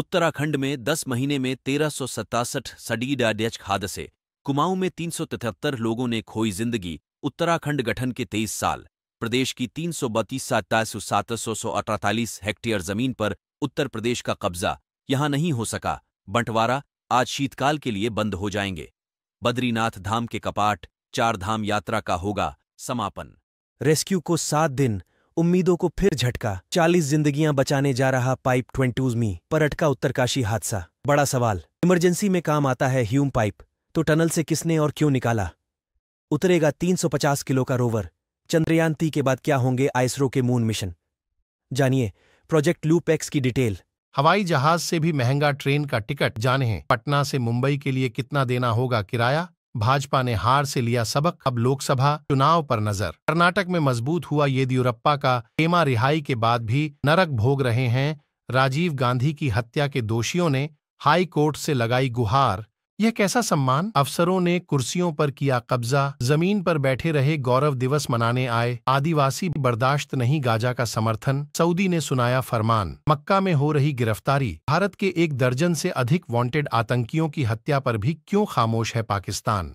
उत्तराखंड में 10 महीने में तेरह सौ सतासठ सडीडाडच हादसे कुमाऊं में तिहत्तर लोगों ने खोई जिंदगी उत्तराखंड गठन के 23 साल प्रदेश की तीन सौ बत्तीस सत्ताईस हेक्टेयर जमीन पर उत्तर प्रदेश का कब्जा यहां नहीं हो सका बंटवारा आज शीतकाल के लिए बंद हो जाएंगे बद्रीनाथ धाम के कपाट चार धाम यात्रा का होगा समापन रेस्क्यू को सात दिन उम्मीदों को फिर झटका चालीस जिंदगियां बचाने जा रहा पाइप ट्वेंटूज मी पर अटका उत्तरकाशी हादसा बड़ा सवाल इमरजेंसी में काम आता है ह्यूम पाइप तो टनल से किसने और क्यों निकाला उतरेगा 350 किलो का रोवर चंद्रयान ती के बाद क्या होंगे आइसरो के मून मिशन जानिए प्रोजेक्ट एक्स की डिटेल हवाई जहाज से भी महंगा ट्रेन का टिकट जाने हैं पटना से मुंबई के लिए कितना देना होगा किराया भाजपा ने हार से लिया सबक अब लोकसभा चुनाव पर नजर कर्नाटक में मजबूत हुआ येदियुरप्पा का हेमा रिहाई के बाद भी नरक भोग रहे हैं राजीव गांधी की हत्या के दोषियों ने हाई कोर्ट से लगाई गुहार यह कैसा सम्मान अफसरों ने कुर्सियों पर किया कब्जा जमीन पर बैठे रहे गौरव दिवस मनाने आए आदिवासी बर्दाश्त नहीं गाजा का समर्थन सऊदी ने सुनाया फरमान मक्का में हो रही गिरफ्तारी भारत के एक दर्जन से अधिक वांटेड आतंकियों की हत्या पर भी क्यों खामोश है पाकिस्तान